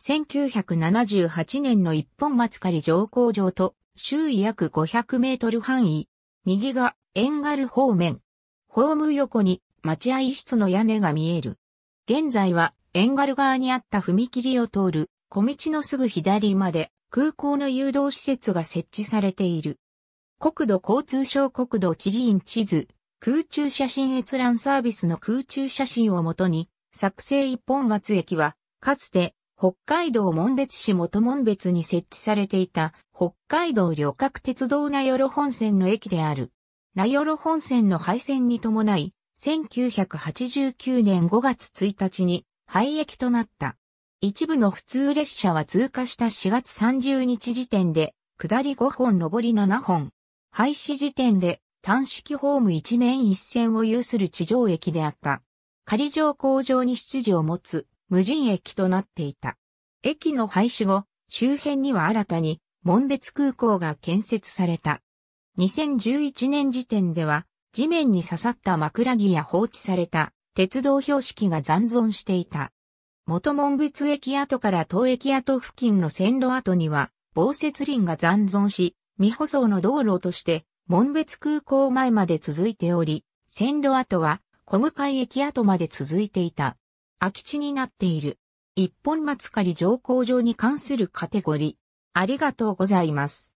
1978年の一本松狩上工場と周囲約500メートル範囲、右が遠軽方面、ホーム横に待合室の屋根が見える。現在は遠軽側にあった踏切を通る小道のすぐ左まで空港の誘導施設が設置されている。国土交通省国土地理院地図、空中写真閲覧サービスの空中写真をもとに、作成一本松駅は、かつて北海道門別市元門別に設置されていた北海道旅客鉄道名寄本線の駅である。名寄本線の廃線に伴い、1989年5月1日に廃駅となった。一部の普通列車は通過した4月30日時点で、下り5本上り7本。廃止時点で単式ホーム一面一線を有する地上駅であった。仮上工場に出自を持つ無人駅となっていた。駅の廃止後、周辺には新たに、門別空港が建設された。2011年時点では、地面に刺さった枕木や放置された鉄道標識が残存していた。元門別駅跡から東駅跡付近の線路跡には、防雪林が残存し、未舗装の道路として、門別空港前まで続いており、線路跡は小向駅跡まで続いていた。空き地になっている。一本松狩乗降場に関するカテゴリー。ありがとうございます。